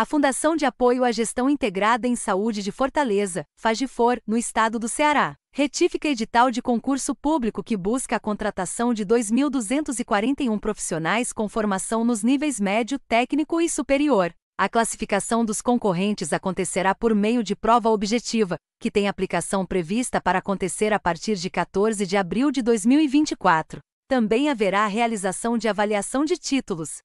A Fundação de Apoio à Gestão Integrada em Saúde de Fortaleza, FAGIFOR, no estado do Ceará, retifica edital de concurso público que busca a contratação de 2.241 profissionais com formação nos níveis médio, técnico e superior. A classificação dos concorrentes acontecerá por meio de prova objetiva, que tem aplicação prevista para acontecer a partir de 14 de abril de 2024. Também haverá a realização de avaliação de títulos,